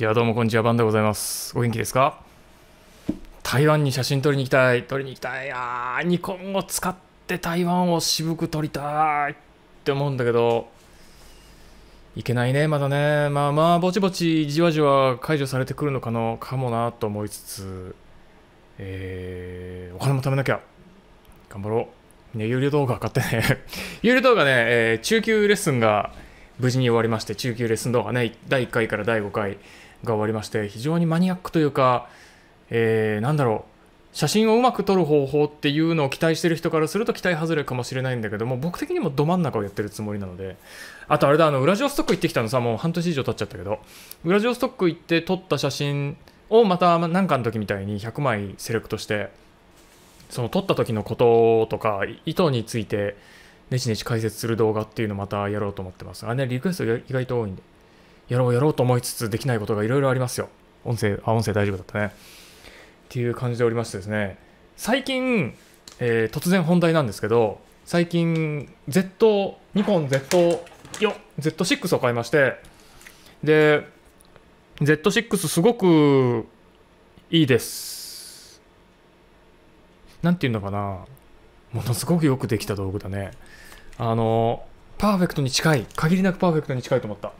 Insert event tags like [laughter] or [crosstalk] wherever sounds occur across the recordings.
いや、どうもこんにちは、バンでございます。お元気ですか台湾に写真撮りに行きたい、撮りに行きたい。あー、ニコンを使って台湾を渋く撮りたいって思うんだけど、いけないね、まだね。まあまあ、ぼちぼちじわじわ解除されてくるのかのかもなと思いつつ、えー、お金も貯めなきゃ。頑張ろう。ね、有料動画買ってね。[laughs] 有料動画ね、えー、中級レッスンが無事に終わりまして、中級レッスン動画ね、第1回から第5回、が終わりまして非常にマニアックというか、えー、なんだろう写真をうまく撮る方法っていうのを期待してる人からすると期待外れかもしれないんだけども僕的にもど真ん中をやってるつもりなのであとあれだあのウラジオストック行ってきたのさもう半年以上経っちゃったけどウラジオストック行って撮った写真をまた何かの時みたいに100枚セレクトしてその撮った時のこととか意図についてねちねち解説する動画っていうのまたやろうと思ってますあれ、ね、リクエスト意外と多いんでやろうやろうと思いつつできないことがいろいろありますよ。音声、あ、音声大丈夫だったね。っていう感じでおりましてですね、最近、えー、突然本題なんですけど、最近、Z、ニコン Z、よ Z6 を買いまして、で、Z6 すごくいいです。なんていうのかな。ものすごくよくできた道具だね。あの、パーフェクトに近い。限りなくパーフェクトに近いと思った。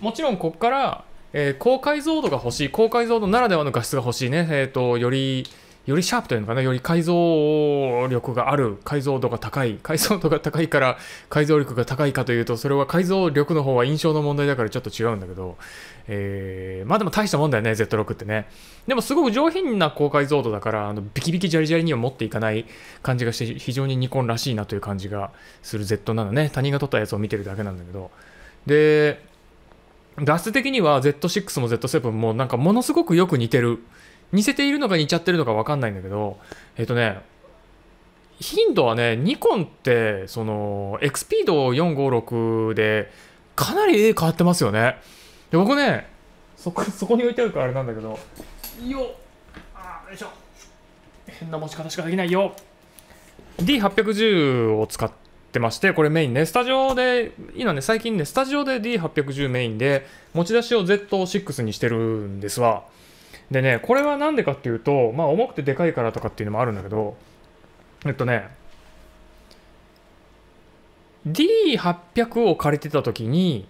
もちろんここから、えー、高解像度が欲しい高解像度ならではの画質が欲しいね、えーと、よりよりシャープというのかなより解像力がある解像度が高い解像度が高いから解像力が高いかというとそれは解像力の方は印象の問題だからちょっと違うんだけど、えー、まあでも大したもんだよね Z6 ってねでもすごく上品な高解像度だからあのビキビキジャリジャリには持っていかない感じがして非常にニコンらしいなという感じがする Z 7ね他人が撮ったやつを見てるだけなんだけどで画質的には Z6 も Z7 もなんかものすごくよく似てる。似せているのか似ちゃってるのか分かんないんだけど、えっ、とね、頻度はね、ニコンって、その、x p ド456で、かなり絵変わってますよね。で、僕ね、そこ、そこに置いてあるからあれなんだけど、よあよいしょ。変な持ち方しかできないよ。D810 を使っってまして、これメインね、スタジオで、今ね、最近ね、スタジオで D810 メインで、持ち出しを Z6 にしてるんですわ。でね、これは何でかっていうと、まあ重くてでかいからとかっていうのもあるんだけど、えっとね、D800 を借りてたときに、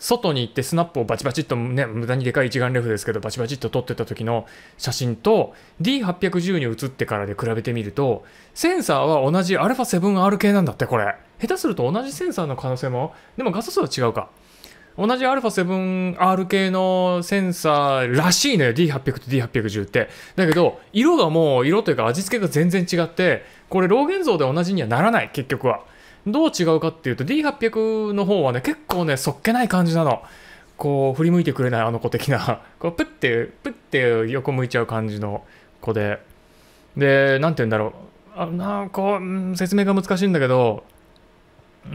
外に行ってスナップをバチバチっとね、無駄にでかい一眼レフですけど、バチバチっと撮ってた時の写真と D810 に移ってからで比べてみると、センサーは同じ α7R 系なんだって、これ。下手すると同じセンサーの可能性も、でも画素数は違うか。同じ α7R 系のセンサーらしいのよ D800 と D810 ってだけど色がもう色というか味付けが全然違ってこれ老現像で同じにはならない結局はどう違うかっていうと D800 の方はね、結構ね、そっけない感じなの。こう、振り向いてくれないあの子的な、こう、プッて、プッて横向いちゃう感じの子で。で、なんて言うんだろう。あなんか、うん、説明が難しいんだけど、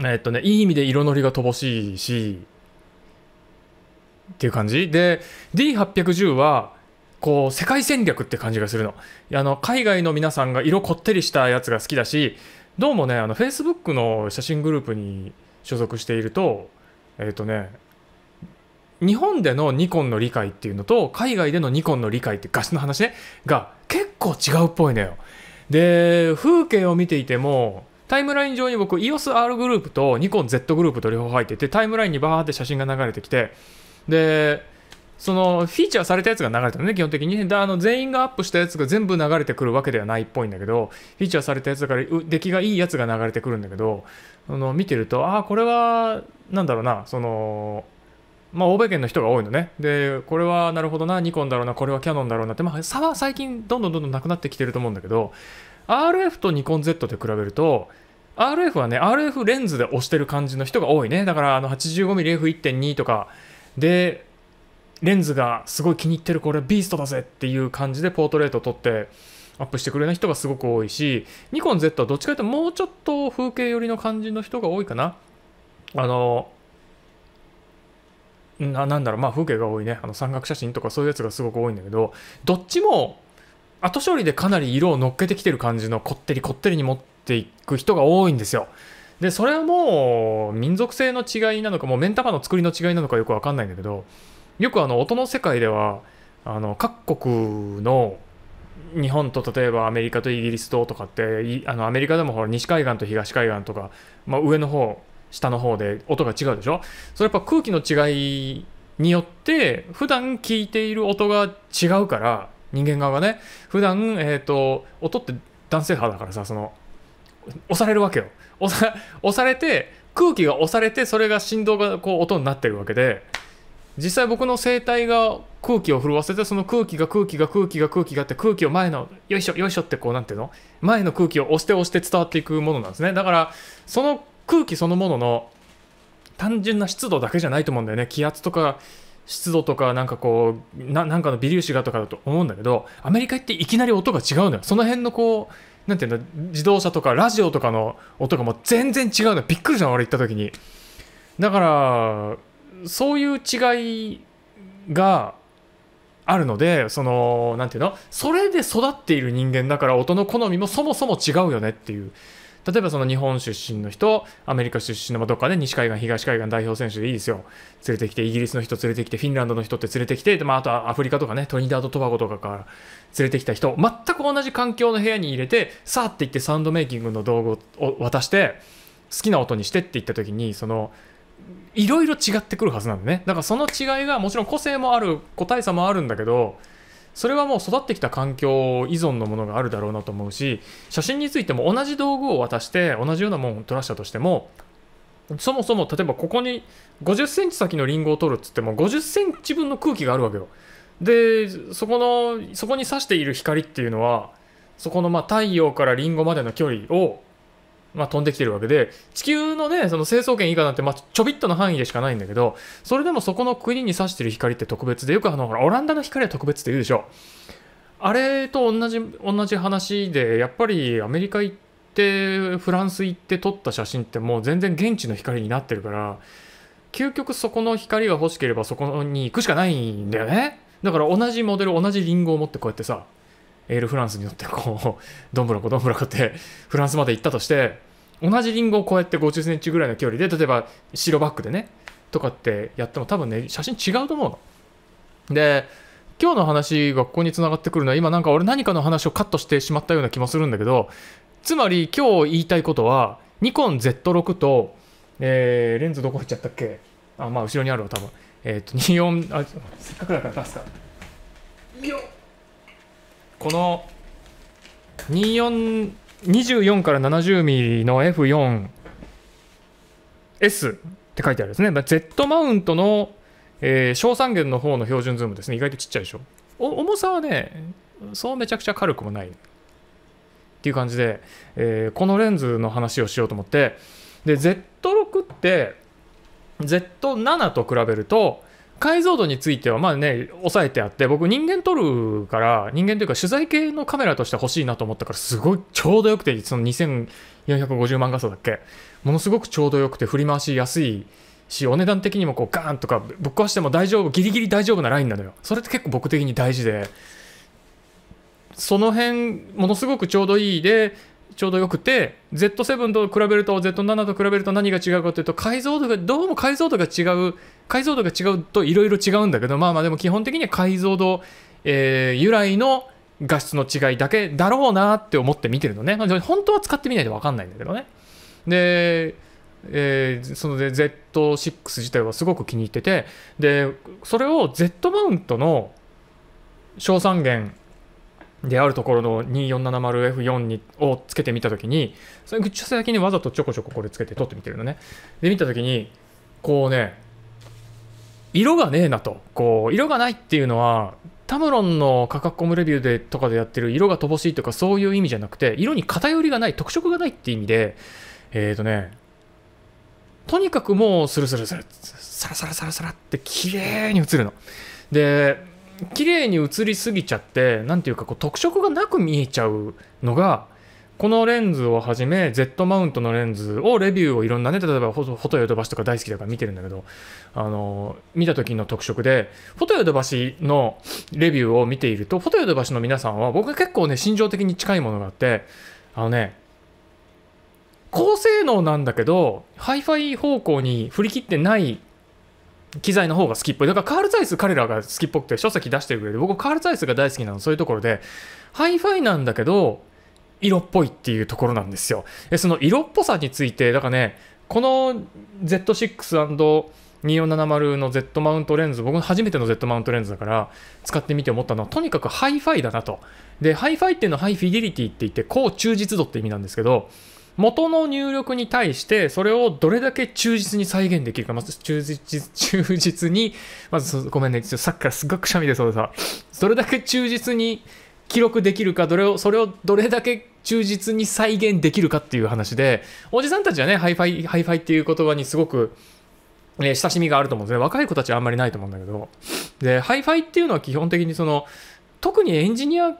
えっとね、いい意味で色のりが乏しいし、っていう感じで、D810 は、こう、世界戦略って感じがするの。あの、海外の皆さんが色こってりしたやつが好きだし、どうもね、あの、Facebook の写真グループに所属していると、えっ、ー、とね、日本でのニコンの理解っていうのと、海外でのニコンの理解って画質の話ね、が結構違うっぽいのよ。で、風景を見ていても、タイムライン上に僕 EOSR グループとニコン Z グループと両方入ってて、タイムラインにバーって写真が流れてきて、で、そのフィーチャーされたやつが流れたのね、基本的に、あの全員がアップしたやつが全部流れてくるわけではないっぽいんだけど、フィーチャーされたやつだから出来がいいやつが流れてくるんだけど、あの見てると、ああ、これは、なんだろうな、その、まあ、欧米圏の人が多いのね。で、これはなるほどな、ニコンだろうな、これはキヤノンだろうなって、まあ、差は最近どんどんどんどんなくなってきてると思うんだけど、RF とニコン Z で比べると、RF はね、RF レンズで押してる感じの人が多いね。だから、あの 85mmF1.2 とか、で、レンズがすごい気に入ってるこれビーストだぜっていう感じでポートレートを撮ってアップしてくれない人がすごく多いしニコン Z はどっちかというともうちょっと風景寄りの感じの人が多いかなあのななんだろうまあ風景が多いねあの山岳写真とかそういうやつがすごく多いんだけどどっちも後処理でかなり色を乗っけてきてる感じのこってりこってりに持っていく人が多いんですよでそれはもう民族性の違いなのかもうメンタカの作りの違いなのかよく分かんないんだけどよくあの音の世界ではあの各国の日本と例えばアメリカとイギリスととかってあのアメリカでもほら西海岸と東海岸とか、まあ、上の方下の方で音が違うでしょそれやっぱ空気の違いによって普段聞いている音が違うから人間側がね普段えっ、ー、と音って男性派だからさその押されるわけよ押されて空気が押されてそれが振動がこう音になってるわけで実際僕の声帯が空気を震わせてその空気が空気が空気が空気がって空気を前のよいしょよいしょってこうなんていうの前の空気を押して押して伝わっていくものなんですねだからその空気そのものの単純な湿度だけじゃないと思うんだよね気圧とか湿度とかなんかこうなんかの微粒子がとかだと思うんだけどアメリカっていきなり音が違うのよその辺のこうなんていうの自動車とかラジオとかの音がもう全然違うのびっくりしたの俺行った時にだからそういう違いがあるのでその何て言うのそれで育っている人間だから音の好みもそもそも違うよねっていう例えばその日本出身の人アメリカ出身のどっかで、ね、西海岸東海岸代表選手でいいですよ連れてきてイギリスの人連れてきてフィンランドの人って連れてきて、まあ、あとはアフリカとかねトリニダード・トバゴとかから連れてきた人全く同じ環境の部屋に入れてさあって言ってサウンドメイキングの道具を渡して好きな音にしてって言った時にそのいろいろ違ってくるはずなんでねだからその違いがもちろん個性もある個体差もあるんだけどそれはもう育ってきた環境依存のものがあるだろうなと思うし写真についても同じ道具を渡して同じようなものを撮らしたとしてもそもそも例えばここに50センチ先のリンゴを取るっつっても50センチ分の空気があるわけよ。でそこのそこに差している光っていうのはそこのまあ太陽からリンゴまでの距離をまあ、飛んできてるわけで、地球のね、その成層圏以下なんて、まあ、ちょびっとの範囲でしかないんだけど、それでもそこの国に差してる光って特別で、よくあの、ほら、オランダの光は特別って言うでしょ。あれと同じ、同じ話で、やっぱりアメリカ行って、フランス行って撮った写真ってもう全然現地の光になってるから、究極そこの光が欲しければそこに行くしかないんだよね。だから同じモデル、同じリンゴを持ってこうやってさ、エールフランスによってこう、どんぶらこどんぶらこってフランスまで行ったとして、同じリンゴをこうやって50センチぐらいの距離で、例えば白バッグでね、とかってやっても多分ね、写真違うと思うの。で、今日の話がここに繋がってくるのは、今なんか俺何かの話をカットしてしまったような気もするんだけど、つまり今日言いたいことは、ニコン Z6 と、えー、レンズどこ行っちゃったっけあ、まあ後ろにあるわ、多分。えっ、ー、と、24、あ、せっかくだから出すか。よっこの24から 70mm の F4S って書いてあるんですね Z マウントの、えー、小三元の方の標準ズームですね意外とちっちゃいでしょ重さはねそうめちゃくちゃ軽くもないっていう感じで、えー、このレンズの話をしようと思ってで Z6 って Z7 と比べると解像度についてはまあね抑えてあって僕人間撮るから人間というか取材系のカメラとして欲しいなと思ったからすごいちょうどよくてその2450万画素だっけものすごくちょうどよくて振り回しやすいしお値段的にもこうガーンとかぶっ壊しても大丈夫ギリギリ大丈夫なラインなのよそれって結構僕的に大事でその辺ものすごくちょうどいいでちょうどよくて Z7 と比べると Z7 と比べると何が違うかというと解像度がどうも解像度が違う解像度が違うといろいろ違うんだけどまあまあでも基本的には解像度、えー、由来の画質の違いだけだろうなって思って見てるのね本当は使ってみないと分かんないんだけどねでえー、そので Z6 自体はすごく気に入っててでそれを Z マウントの賞賛源であるところの 2470F4 にをつけてみたときに、それ口調チョ先にわざとちょこちょここれつけて撮ってみてるのね。で、見たときに、こうね、色がねえなと。こう、色がないっていうのは、タムロンの価格コムレビューでとかでやってる色が乏しいとかそういう意味じゃなくて、色に偏りがない、特色がないって意味で、えっ、ー、とね、とにかくもうスルスルスル、サラサラサラサラって綺麗に映るの。で、綺麗に映りすぎちゃって何ていうかこう特色がなく見えちゃうのがこのレンズをはじめ Z マウントのレンズをレビューをいろんなね例えばフォトヨドバシとか大好きだから見てるんだけどあの見た時の特色でフォトヨドバシのレビューを見ているとフォトヨドバシの皆さんは僕は結構ね心情的に近いものがあってあのね高性能なんだけどハイファイ方向に振り切ってない機材の方が好きっぽい。だからカール・ザイス彼らが好きっぽくて書籍出してるぐらいで、僕カール・ザイスが大好きなのそういうところで、ハイファイなんだけど、色っぽいっていうところなんですよ。でその色っぽさについて、だからね、この Z6& 2470の Z マウントレンズ、僕の初めての Z マウントレンズだから使ってみて思ったのは、とにかくハイファイだなと。で、ハイファイっていうのはハイフィデリティって言って、高忠実度って意味なんですけど、元の入力に対してそれをどれだけ忠実に再現できるか、まず忠実、忠実に、まずごめんね、さっきからすごくくしゃみでそうでさ、どれだけ忠実に記録できるか、どれを、それをどれだけ忠実に再現できるかっていう話で、おじさんたちはね、ハイファイ、ハイファイっていう言葉にすごく、えー、親しみがあると思うんですね。若い子たちはあんまりないと思うんだけど。で、ハイファイっていうのは基本的にその、特にエンジニア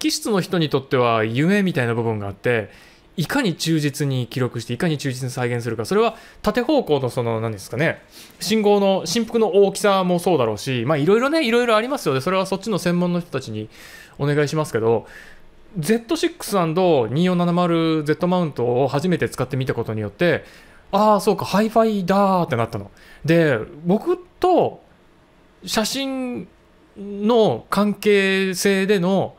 気質の人にとっては夢みたいな部分があって、いかに忠実に記録していかに忠実に再現するかそれは縦方向のその何ですかね信号の振幅の大きさもそうだろうしまあいろいろねいろいろありますよねそれはそっちの専門の人たちにお願いしますけど Z6&2470Z マウントを初めて使ってみたことによってああそうかハイファイだーってなったの。で僕と写真の関係性での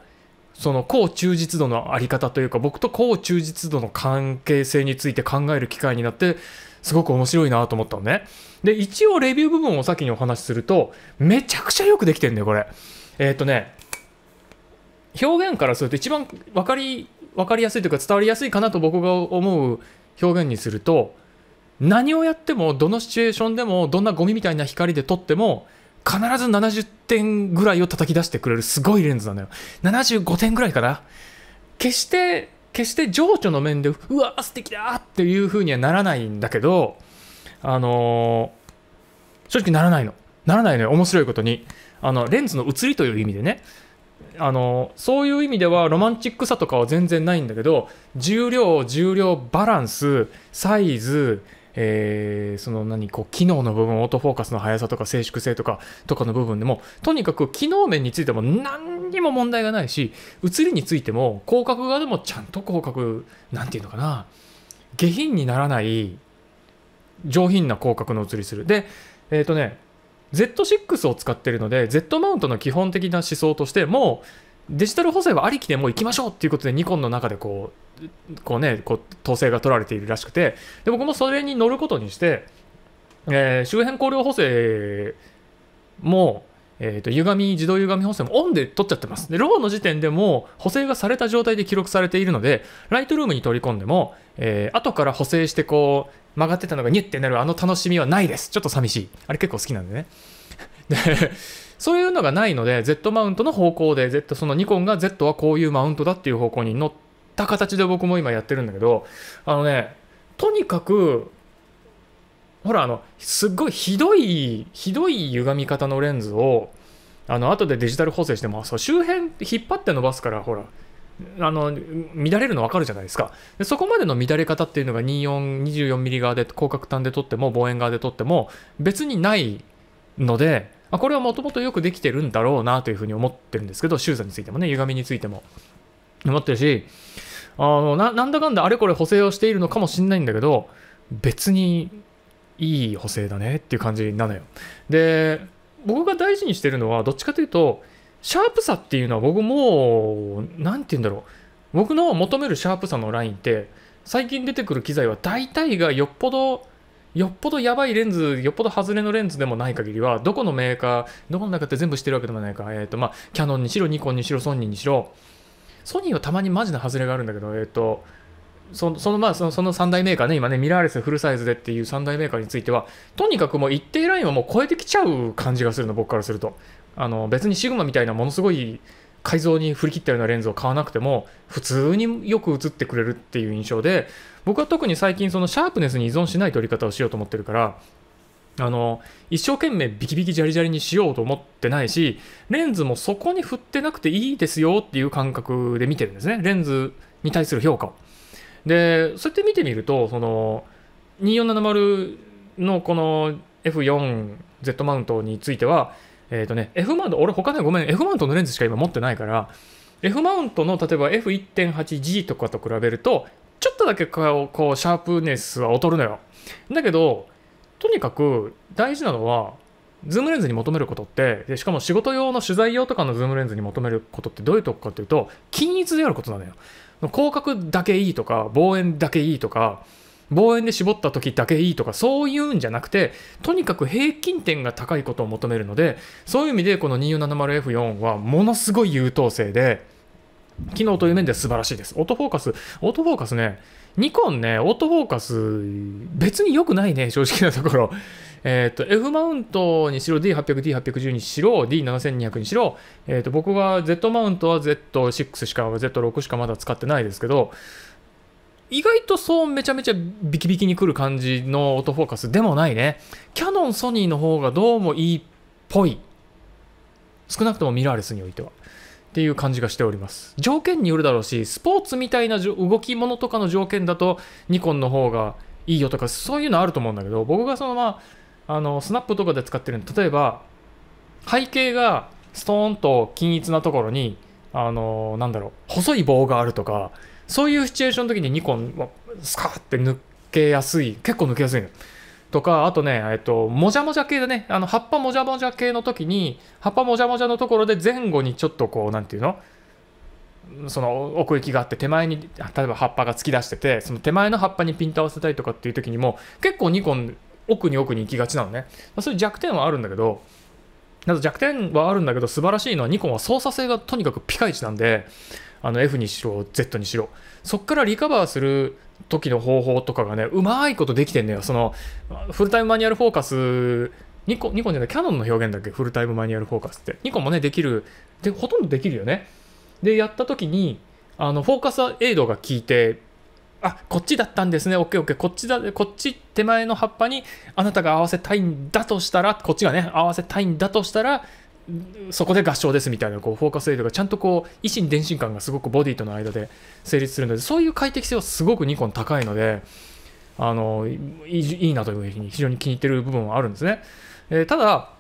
その高忠実度のあり方というか僕と高忠実度の関係性について考える機会になってすごく面白いなと思ったのね。で一応レビュー部分を先にお話しするとめちゃくちゃよくできてんだよこれ。えっ、ー、とね表現からすると一番分かり分かりやすいというか伝わりやすいかなと僕が思う表現にすると何をやってもどのシチュエーションでもどんなゴミみたいな光で撮っても必ず70点ぐらいを叩き出してくれるすごいレンズなのよ。75点ぐらいかな。決して、決して情緒の面で、うわー素敵だっていう風にはならないんだけど、あのー、正直ならないの。ならないのよ、面白いことに。あの、レンズの写りという意味でね。あのそういう意味ではロマンチックさとかは全然ないんだけど重量重量バランスサイズえー、その何、こう、機能の部分、オートフォーカスの速さとか静粛性とか、とかの部分でも、とにかく機能面についても何にも問題がないし、映りについても、広角側でもちゃんと広角、なんていうのかな、下品にならない、上品な広角の写りする。で、えっ、ー、とね、Z6 を使ってるので、Z マウントの基本的な思想として、もう、デジタル補正はありきでもう行きましょうっていうことでニコンの中でこう、こうね、こう統制が取られているらしくて、で僕もそれに乗ることにして、えー、周辺光量補正も、えーと、と歪み自動歪み補正もオンで取っちゃってます。で、ローの時点でも補正がされた状態で記録されているので、ライトルームに取り込んでも、えー、後から補正してこう曲がってたのがニュッてなるあの楽しみはないです。ちょっと寂しい。あれ結構好きなんでね。でそういうのがないので Z マウントの方向で Z そのニコンが Z はこういうマウントだっていう方向に乗った形で僕も今やってるんだけどあのねとにかくほらあのすっごいひどいひどい歪み方のレンズをあの後でデジタル補正してもそう周辺引っ張って伸ばすからほらあの乱れるの分かるじゃないですかでそこまでの乱れ方っていうのが 24mm 側で広角端で撮っても望遠側で撮っても別にないのでまあ、これはもともとよくできてるんだろうなというふうに思ってるんですけど、修繕についてもね、歪みについても思ってるし、あのなんだかんだあれこれ補正をしているのかもしれないんだけど、別にいい補正だねっていう感じなのよ。で、僕が大事にしてるのは、どっちかというと、シャープさっていうのは僕もう、何て言うんだろう。僕の求めるシャープさのラインって、最近出てくる機材は大体がよっぽどよっぽどやばいレンズ、よっぽど外れのレンズでもない限りは、どこのメーカー、どこの中って全部してるわけでもないか、えっ、ー、と、まあ、キャノンにしろ、ニコンにしろ、ソニーにしろ、ソニーはたまにマジな外れがあるんだけど、えっ、ー、と、そのそのまあそのその3大メーカーね、今ね、ミラーレスフルサイズでっていう3大メーカーについては、とにかくもう一定ラインはもう超えてきちゃう感じがするの、僕からすると。あの別にシグマみたいなものすごい改造に振り切ったようなレンズを買わなくても普通によく映ってくれるっていう印象で僕は特に最近そのシャープネスに依存しない撮り方をしようと思ってるからあの一生懸命ビキビキジャリジャリにしようと思ってないしレンズもそこに振ってなくていいですよっていう感覚で見てるんですねレンズに対する評価を。でそうやって見てみるとその2470のこの F4Z マウントについてはえっ、ー、とね、F マウント、俺他ね、ごめん、F マウントのレンズしか今持ってないから、F マウントの例えば F1.8G とかと比べると、ちょっとだけこう、こうシャープネスは劣るのよ。だけど、とにかく大事なのは、ズームレンズに求めることって、でしかも仕事用の取材用とかのズームレンズに求めることってどういうとこかっていうと、均一であることなのよ。広角だけいいとか、望遠だけいいとか、望遠で絞った時だけいいとかそういうんじゃなくてとにかく平均点が高いことを求めるのでそういう意味でこの 2470F4 はものすごい優等生で機能という面では素晴らしいです。オートフォーカス、オートフォーカスね、ニコンね、オートフォーカス、別に良くないね、正直なところ。えと、F マウントにしろ、D800、D810 にしろ、D7200 にしろ、えー、と、僕は Z マウントは Z6 しか、Z6 しかまだ使ってないですけど、意外とそうめちゃめちゃビキビキにくる感じのオートフォーカスでもないね。キャノン、ソニーの方がどうもいいっぽい。少なくともミラーレスにおいては。っていう感じがしております。条件によるだろうし、スポーツみたいな動き物とかの条件だとニコンの方がいいよとか、そういうのあると思うんだけど、僕がそのまま、あの、スナップとかで使ってるの、例えば、背景がストーンと均一なところに、あの、なんだろう、細い棒があるとか、そういうシチュエーションの時にニコンはスカーって抜けやすい結構抜けやすいのとかあとねえっともじゃもじゃ系でねあの葉っぱもじゃもじゃ系の時に葉っぱもじゃもじゃのところで前後にちょっとこう何て言うのその奥行きがあって手前に例えば葉っぱが突き出しててその手前の葉っぱにピント合わせたいとかっていう時にも結構ニコン奥に奥に行きがちなのね、まそういう弱点はあるんだけど弱点はあるんだけど素晴らしいのはニコンは操作性がとにかくピカイチなんであの F にしろ Z にしろそっからリカバーする時の方法とかがねうまいことできてんのよそのフルタイムマニュアルフォーカスニコニコじゃないキャノンの表現だっけフルタイムマニュアルフォーカスってニコもねできるでほとんどできるよねでやった時にあのフォーカスエイドが効いてあこっちだったんですね、オッケーオッケー、こっちだ、こっち手前の葉っぱにあなたが合わせたいんだとしたら、こっちがね、合わせたいんだとしたら、そこで合唱ですみたいなこうフォーカスエイドがちゃんとこう維新伝心感がすごくボディとの間で成立するのでそういう快適性はすごくニコン高いのであのいいなというふうに非常に気に入ってる部分はあるんですね、えー、ただ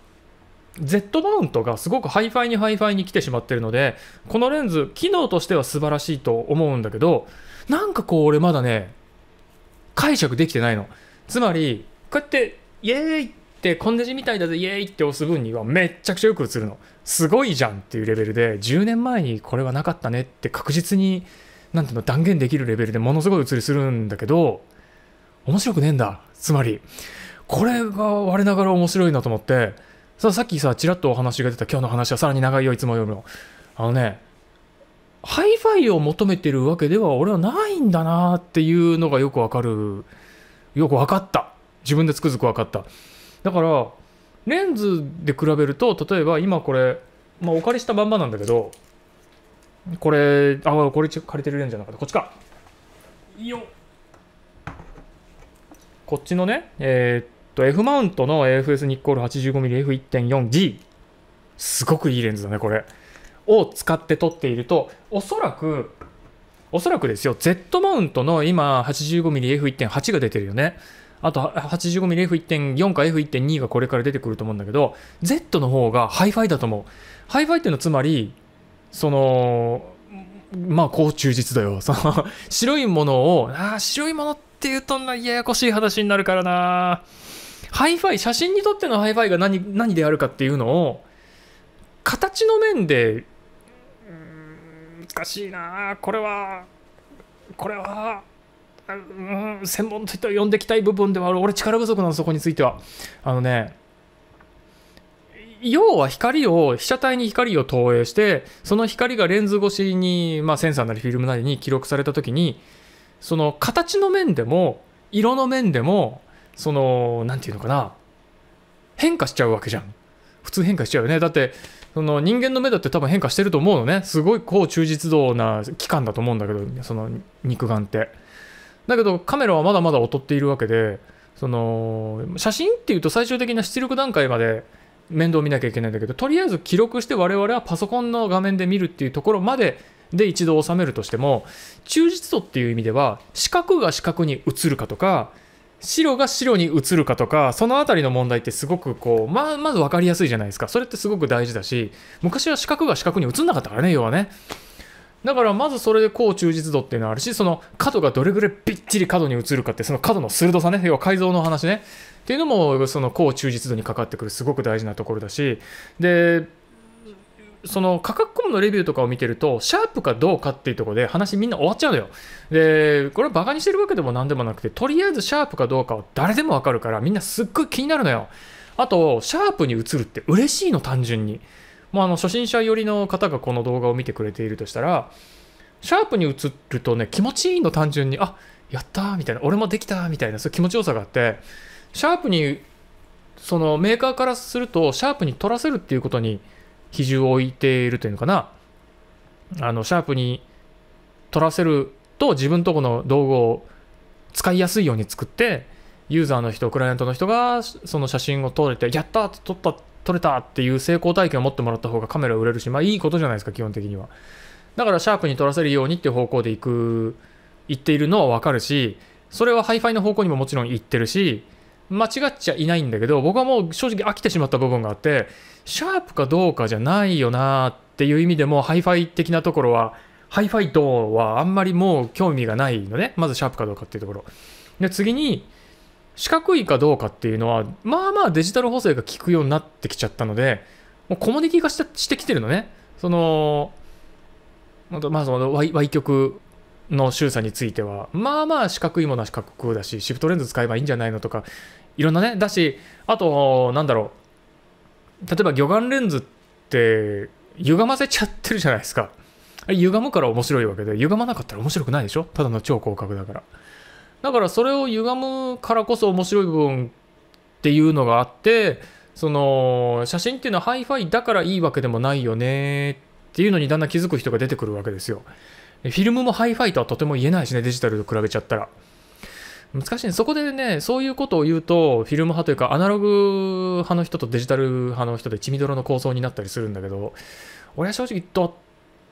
Z マウントがすごくハイファイにハイファイに来てしまってるのでこのレンズ機能としては素晴らしいと思うんだけどなんかこう俺まだね解釈できてないのつまりこうやってイエーイコンデジみたいだぜ、イエーイって押す分にはめっちゃくちゃよく映るの。すごいじゃんっていうレベルで、10年前にこれはなかったねって確実に、なんていうの、断言できるレベルでものすごい映りするんだけど、面白くねえんだ。つまり、これが我ながら面白いなと思って、ささっきさ、ちらっとお話が出た今日の話はさらに長いよ、いつもよりも。あのね、ハイファイを求めてるわけでは俺はないんだなっていうのがよくわかる。よくわかった。自分でつくづくわかった。だからレンズで比べると例えば今これ、まあ、お借りしたまんまなんだけどこれあこれ借りてるレンズじゃなかったこっちかよこっちのねえー、っと F マウントの AFS ニッコール 85mmF1.4G すごくいいレンズだねこれを使って撮っているとおそらくおそらくですよ Z マウントの今 85mmF1.8 が出てるよねあと 85mmF1.4 か F1.2 がこれから出てくると思うんだけど Z の方がハイファイだと思うハイファイっていうのはつまりそのまあこう忠実だよその [laughs] 白いものをああ、白いものっていうとなややこしい話になるからなハイファイ写真にとってのハイファイが何何であるかっていうのを形の面で難しいなこれはこれはうん、専門と呼んできたい部分ではある俺力不足なのそこについてはあのね要は光を被写体に光を投影してその光がレンズ越しに、まあ、センサーなりフィルムなりに記録された時にその形の面でも色の面でもその何て言うのかな変化しちゃうわけじゃん普通変化しちゃうよねだってその人間の目だって多分変化してると思うのねすごい高忠実度な器官だと思うんだけどその肉眼って。だけどカメラはまだまだ劣っているわけでその写真っていうと最終的な出力段階まで面倒見なきゃいけないんだけどとりあえず記録して我々はパソコンの画面で見るっていうところまでで一度収めるとしても忠実度っていう意味では四角が四角に映るかとか白が白に映るかとかその辺りの問題ってすごくこうまあまず分かりやすいじゃないですかそれってすごく大事だし昔は四角が四角に映んなかったからね要はねだからまずそれで高忠実度っていうのはあるし、その角がどれぐらいびっちり角に移るかって、その角の鋭さね、要は改造の話ね、っていうのもその高忠実度にかかってくるすごく大事なところだし、で、その価格コムのレビューとかを見てると、シャープかどうかっていうところで話みんな終わっちゃうのよ。で、これはバカにしてるわけでも何でもなくて、とりあえずシャープかどうかは誰でもわかるから、みんなすっごい気になるのよ。あと、シャープに移るって嬉しいの、単純に。まあ、あの初心者寄りの方がこの動画を見てくれているとしたら、シャープに映るとね、気持ちいいの単純に、あやったーみたいな、俺もできたーみたいな、そういう気持ちよさがあって、シャープに、そのメーカーからすると、シャープに取らせるっていうことに比重を置いているというのかな。あの、シャープに取らせると自分とこの道具を使いやすいように作って、ユーザーの人、クライアントの人がその写真を撮れて、やったーって撮った撮れたっていう成功体験を持ってもらった方がカメラ売れるし、まあいいことじゃないですか、基本的には。だからシャープに撮らせるようにっていう方向で行く、行っているのはわかるし、それはハイファイの方向にももちろん行ってるし、間違っちゃいないんだけど、僕はもう正直飽きてしまった部分があって、シャープかどうかじゃないよなっていう意味でも、ハイファイ的なところは、ハイファイとはあんまりもう興味がないのね。まずシャープかどうかっていうところ。で、次に、四角いかどうかっていうのは、まあまあデジタル補正が効くようになってきちゃったので、もうコモディティ化ししてきてるのね。その、まあその Y, y 曲の収差については、まあまあ四角いものは四角だし、シフトレンズ使えばいいんじゃないのとか、いろんなね、だし、あと、なんだろう、例えば魚眼レンズって歪ませちゃってるじゃないですか。歪むから面白いわけで、歪まなかったら面白くないでしょただの超広角だから。だからそれを歪むからこそ面白い部分っていうのがあってその写真っていうのはハイファイだからいいわけでもないよねっていうのにだんだん気づく人が出てくるわけですよ。フィルムもハイファイとはとても言えないしねデジタルと比べちゃったら。難しい、ね、そこでねそういうことを言うとフィルム派というかアナログ派の人とデジタル派の人で血みどろの構想になったりするんだけど俺は正直どっ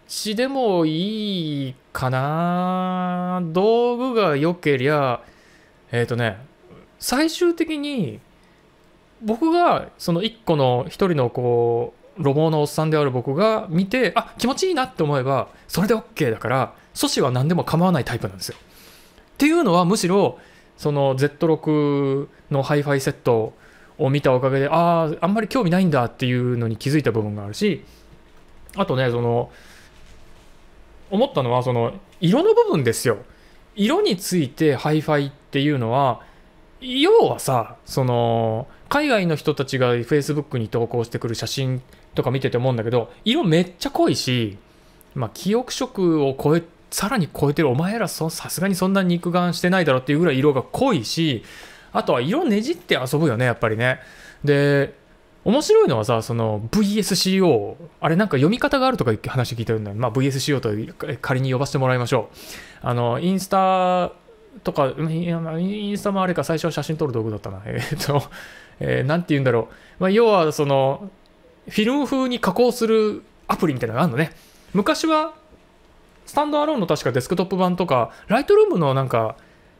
ちでもいいかな道具が良けりゃ、えっ、ー、とね、最終的に、僕が、その一個の一人のこう、路ボのおっさんである僕が見て、あ、気持ちいいなって思えば、それで OK だから、阻止は何でも構わないタイプなんですよ。っていうのはむしろ、その Z6 のハイファイセットを見たおかげで、ああ、あんまり興味ないんだっていうのに気づいた部分があるし、あとね、その、思ったのはその色の部分ですよ色についてハイファイっていうのは要はさその海外の人たちが Facebook に投稿してくる写真とか見てて思うんだけど色めっちゃ濃いし、まあ、記憶色を超えさらに超えてるお前らさすがにそんな肉眼してないだろっていうぐらい色が濃いしあとは色ねじって遊ぶよねやっぱりねで面白いのはさ、その VSCO、あれなんか読み方があるとか話聞いてるんだよ。まあ VSCO と仮に呼ばせてもらいましょう。あの、インスタとか、インスタもあれか、最初は写真撮る道具だったな。えー、っと、えー、なんて言うんだろう。まあ要はその、フィルム風に加工するアプリみたいなのがあるのね。昔は、スタンドアローンの確かデスクトップ版とか、ライトルームのなんか、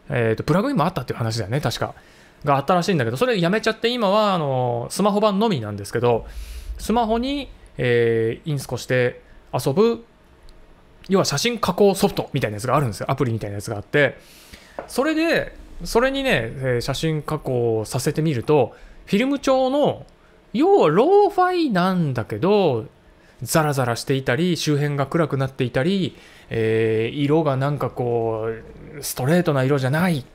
えー、とプラグインもあったっていう話だよね、確か。があったらしいんだけど、それやめちゃって、今はあのスマホ版のみなんですけど、スマホに、えー、インスコして遊ぶ、要は写真加工ソフトみたいなやつがあるんですよ。アプリみたいなやつがあって、それで、それにね、写真加工させてみると、フィルム調の、要はローファイなんだけど、ザラザラしていたり周辺が暗くなっていたり、えー、色がなんかこうストレートな色じゃない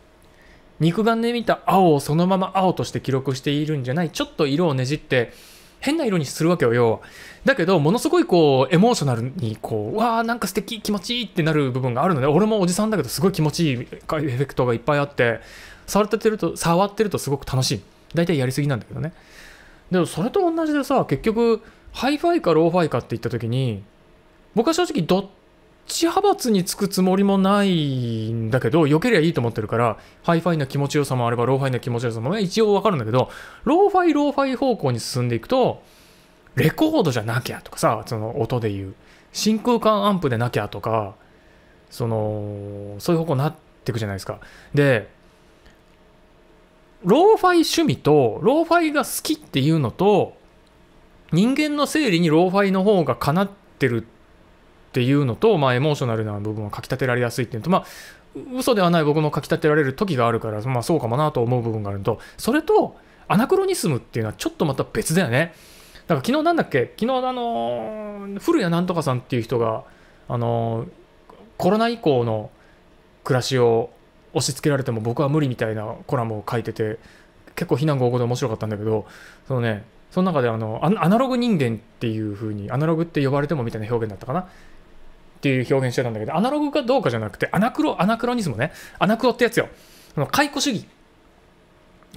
肉眼で見た青をそのまま青として記録しているんじゃないちょっと色をねじって変な色にするわけよ要だけどものすごいこうエモーショナルにこうわあなんか素敵気持ちいいってなる部分があるので俺もおじさんだけどすごい気持ちいいエフェクトがいっぱいあって触ってると触ってるとすごく楽しい大体やりすぎなんだけどねでもそれと同じでさ結局ハイファイかローファイかって言った時に僕は正直どっち派閥につくつもりもないんだけど、良ければいいと思ってるから、ハイファイな気持ちよさもあれば、ローファイな気持ちよさもね、一応わかるんだけど、ローファイ、ローファイ方向に進んでいくと、レコードじゃなきゃとかさ、その音で言う、真空管アンプでなきゃとか、その、そういう方向になっていくじゃないですか。で、ローファイ趣味と、ローファイが好きっていうのと、人間の生理にローファイの方がかなってるって、っていうのと、まあ、エモーショナルな部分をかきたてられやすいっていうのと、まあ、嘘ではない僕もかきたてられる時があるから、まあ、そうかもなと思う部分があるのと、それと、アナクロニスムっていうのはちょっとまた別だよね。だから昨日なんだっけ昨日あのー、古谷なんとかさんっていう人が、あのー、コロナ以降の暮らしを押し付けられても僕は無理みたいなコラムを書いてて、結構非難合合で面白かったんだけど、そのね、その中であのアナログ人間っていう風にアナログって呼ばれてもみたいな表現だったかなっていう表現してたんだけど、アナログかどうかじゃなくて、アナクロ、アナクロニズムね。アナクロってやつよ。その解雇主義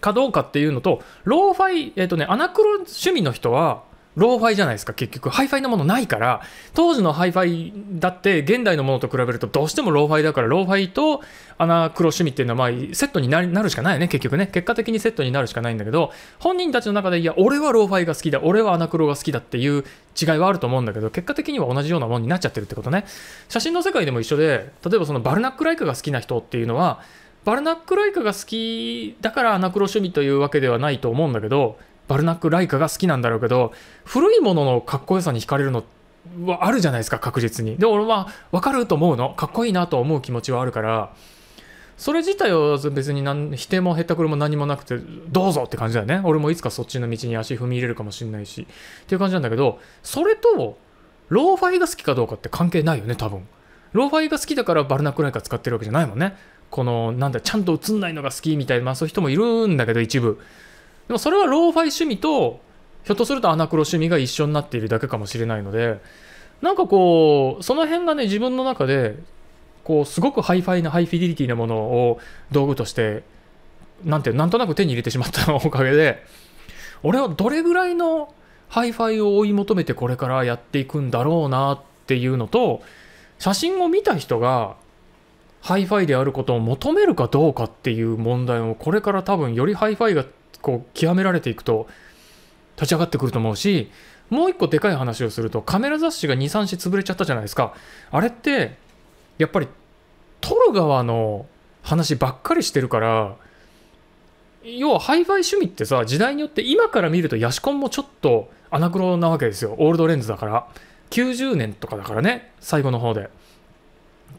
かどうかっていうのと、ローファイ、えっ、ー、とね、アナクロ趣味の人は、ローファイじゃないですか、結局。ハイファイのものないから、当時のハイファイだって、現代のものと比べるとどうしてもローファイだから、ローファイとアナクロ趣味っていうのは、まあ、セットになるしかないよね、結局ね。結果的にセットになるしかないんだけど、本人たちの中で、いや、俺はローファイが好きだ、俺はアナクロが好きだっていう違いはあると思うんだけど、結果的には同じようなものになっちゃってるってことね。写真の世界でも一緒で、例えばそのバルナックライカが好きな人っていうのは、バルナックライカが好きだからアナクロ趣味というわけではないと思うんだけど、バルナック・ライカが好きなんだろうけど古いもののかっこよさに惹かれるのはあるじゃないですか確実にで俺は分かると思うのかっこいいなと思う気持ちはあるからそれ自体は別に何否定もへったくれも何もなくてどうぞって感じだよね俺もいつかそっちの道に足踏み入れるかもしれないしっていう感じなんだけどそれとローファイが好きかどうかって関係ないよね多分ローファイが好きだからバルナック・ライカ使ってるわけじゃないもんねこのなんだちゃんと映んないのが好きみたいな、まあ、そういう人もいるんだけど一部でもそれはローファイ趣味とひょっとするとアナクロ趣味が一緒になっているだけかもしれないのでなんかこうその辺がね自分の中でこうすごくハイファイなハイフィデリティなものを道具としてなんてなんとなく手に入れてしまったおかげで俺はどれぐらいのハイファイを追い求めてこれからやっていくんだろうなっていうのと写真を見た人がハイファイであることを求めるかどうかっていう問題をこれから多分よりハイファイがこう極められていくと立ち上がってくると思うしもう一個でかい話をするとカメラ雑誌が23誌潰れちゃったじゃないですかあれってやっぱり撮る側の話ばっかりしてるから要はハイファイ趣味ってさ時代によって今から見るとヤシコンもちょっとアナクロなわけですよオールドレンズだから90年とかだからね最後の方で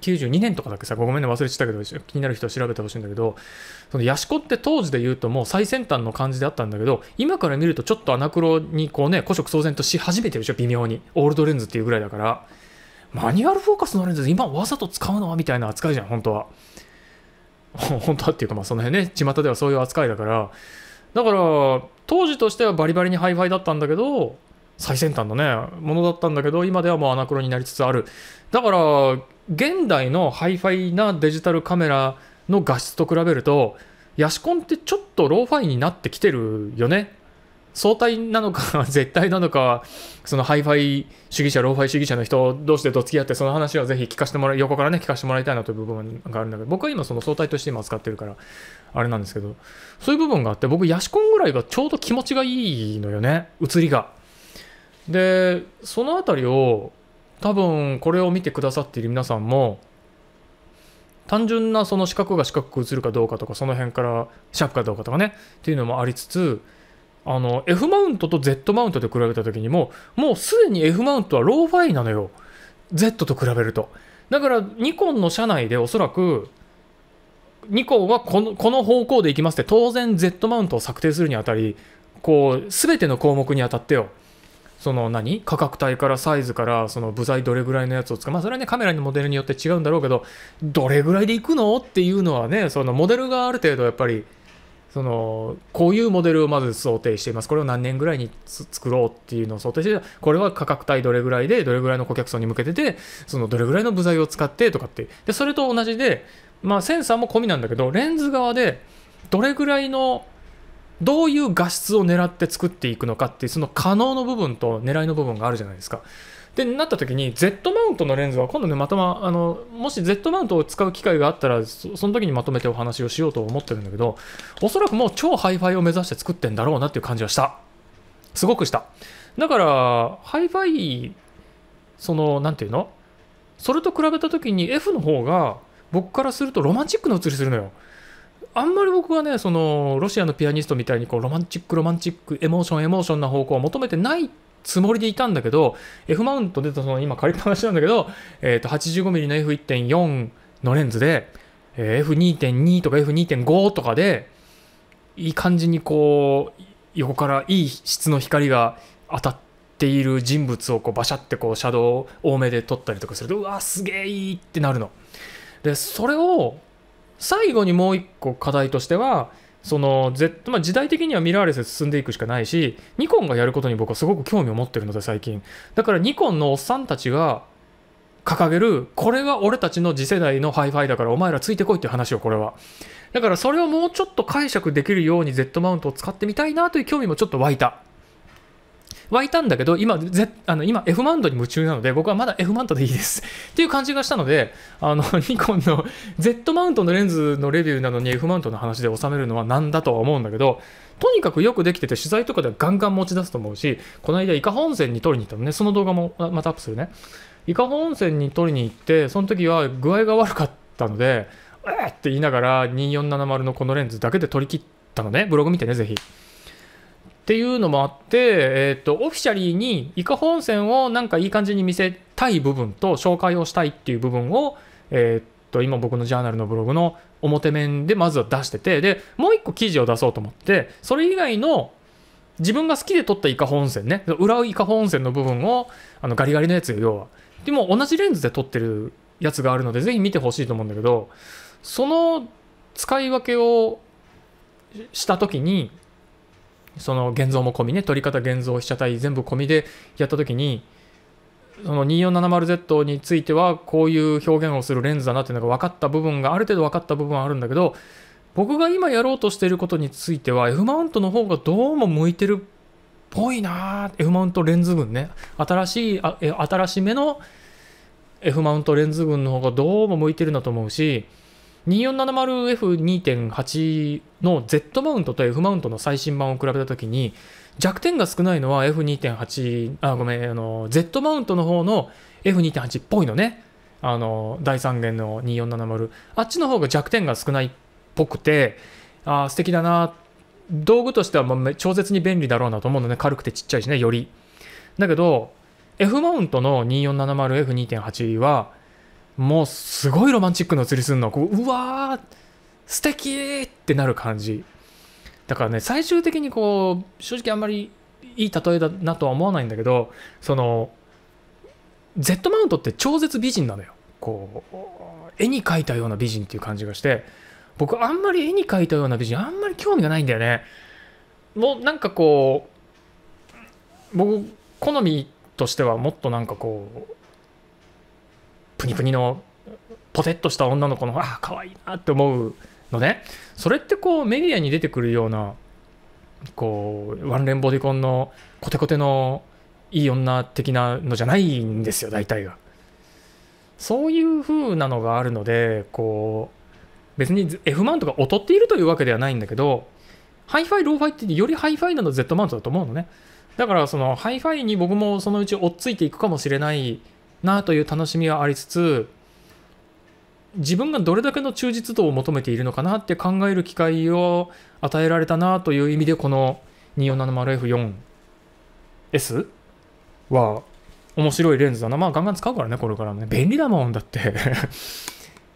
92年とかだっけさ、ごめんね、忘れてたけど、気になる人は調べてほしいんだけど、そのヤシコって当時で言うともう最先端の感じであったんだけど、今から見るとちょっとアナクロにこうね、古色騒然とし始めてるでしょ、微妙に。オールドレンズっていうぐらいだから、マニュアルフォーカスのレンズで今わざと使うのはみたいな扱いじゃん、本当は。[laughs] 本当はっていうか、まあその辺ね、巷ではそういう扱いだから、だから、当時としてはバリバリにハイファイだったんだけど、最先端のね、ものだったんだけど、今ではもうアナクロになりつつある。だから、現代のハイファイなデジタルカメラの画質と比べるとヤシコンってちょっとローファイになってきてるよね相対なのか絶対なのかそのハイファイ主義者ローファイ主義者の人同士でとつき合ってその話はぜひ聞かせてもらい横からね聞かせてもらいたいなという部分があるんだけど僕は今その相対として今使ってるからあれなんですけどそういう部分があって僕ヤシコンぐらいがちょうど気持ちがいいのよね映りがでその辺りを多分これを見てくださっている皆さんも単純なその四角が四角く映るかどうかとかその辺からシャープかどうかとかねっていうのもありつつあの F マウントと Z マウントで比べた時にももうすでに F マウントはローファイなのよ Z と比べるとだからニコンの社内でおそらくニコンはこのこの方向でいきますって当然 Z マウントを策定するにあたりこう全ての項目にあたってよその何価格帯からサイズからその部材どれぐらいのやつを使うまあそれはねカメラのモデルによって違うんだろうけどどれぐらいでいくのっていうのはねそのモデルがある程度やっぱりそのこういうモデルをまず想定していますこれを何年ぐらいに作ろうっていうのを想定してこれは価格帯どれぐらいでどれぐらいの顧客層に向けててそのどれぐらいの部材を使ってとかってでそれと同じでまあセンサーも込みなんだけどレンズ側でどれぐらいのどういう画質を狙って作っていくのかっていうその可能の部分と狙いの部分があるじゃないですか。でなった時に Z マウントのレンズは今度ねまたまあのもし Z マウントを使う機会があったらそその時にまとめてお話をしようと思ってるんだけどおそらくもう超ハイファイを目指して作ってんだろうなっていう感じはしたすごくしただからハイファイその何て言うのそれと比べた時に F の方が僕からするとロマンチックな写りするのよあんまり僕はねそのロシアのピアニストみたいにこうロマンチックロマンチックエモーションエモーションな方向を求めてないつもりでいたんだけど F マウント出たその今借りっぱなしなんだけど、えー、と 85mm の F1.4 のレンズで、えー、F2.2 とか F2.5 とかでいい感じにこう横からいい質の光が当たっている人物をこうバシャってこうシャドウ多めで撮ったりとかするとうわすげえいいってなるの。でそれを最後にもう一個課題としては、その、Z、まあ、時代的にはミラーレスで進んでいくしかないし、ニコンがやることに僕はすごく興味を持ってるので、最近。だからニコンのおっさんたちが掲げる、これが俺たちの次世代のハイファイだからお前らついてこいっていう話を、これは。だからそれをもうちょっと解釈できるように Z マウントを使ってみたいなという興味もちょっと湧いた。湧いたんだけど、今、ぜあの今 F マウントに夢中なので、僕はまだ F マウントでいいです [laughs] っていう感じがしたので、あの、[laughs] ニコンの Z マウントのレンズのレビューなのに F マウントの話で収めるのは何だとは思うんだけど、とにかくよくできてて取材とかではガンガン持ち出すと思うし、この間伊香保温泉に撮りに行ったのね、その動画もまたアップするね。伊香保温泉に撮りに行って、その時は具合が悪かったので、えーって言いながら2470のこのレンズだけで撮り切ったのね、ブログ見てね、ぜひ。っていうのもあって、えっ、ー、と、オフィシャリーに伊香保温泉をなんかいい感じに見せたい部分と紹介をしたいっていう部分を、えっ、ー、と今僕のジャーナルのブログの表面でまずは出しててでもう一個記事を出そうと思ってそれ以外の自分が好きで撮った伊香保温泉ね裏伊香保温泉の部分をあのガリガリのやつよ要はでも同じレンズで撮ってるやつがあるのでぜひ見てほしいと思うんだけどその使い分けをした時にその現像も込みね取り方現像被写体全部込みでやった時にその 2470Z についてはこういう表現をするレンズだなっていうのが分かった部分がある程度分かった部分はあるんだけど僕が今やろうとしていることについては F マウントの方がどうも向いてるっぽいな F マウントレンズ群ね新しいあ新しめの F マウントレンズ群の方がどうも向いてるなと思うし 2470F2.8 の Z マウントと F マウントの最新版を比べたときに弱点が少ないのは F2.8 あごめんあの Z マウントの方の F2.8 っぽいのねあの第3弦の2470あっちの方が弱点が少ないっぽくてあ素敵だな道具としてはもう超絶に便利だろうなと思うのね軽くてちっちゃいしねよりだけど F マウントの 2470F2.8 はもうすごいロマンチックな写りすんのこううわー素敵ってなる感じだからね最終的にこう正直あんまりいい例えだなとは思わないんだけどその Z マウントって超絶美人なのよこう絵に描いたような美人っていう感じがして僕あんまり絵に描いたような美人あんまり興味がないんだよねもうなんかこう僕好みとしてはもっとなんかこうプニプニのポテッとした女の子のああ可愛いなって思うのねそれってこうメディアに出てくるようなこうワンレンボディコンのコテコテのいい女的なのじゃないんですよ大体が。そういう風なのがあるのでこう別に F マウントが劣っているというわけではないんだけどハイファイローファイってよりハイファイなの Z マウントだと思うのね。だからそのハイファイに僕もそのうち追っついていくかもしれないなという楽しみはありつつ自分がどれだけの忠実度を求めているのかなって考える機会を与えられたなという意味でこの 2470F4S は面白いレンズだなまあガンガン使うからねこれからね便利だもんだって [laughs] っ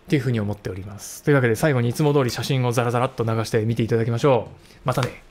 ていうふうに思っておりますというわけで最後にいつも通り写真をザラザラっと流して見ていただきましょうまたね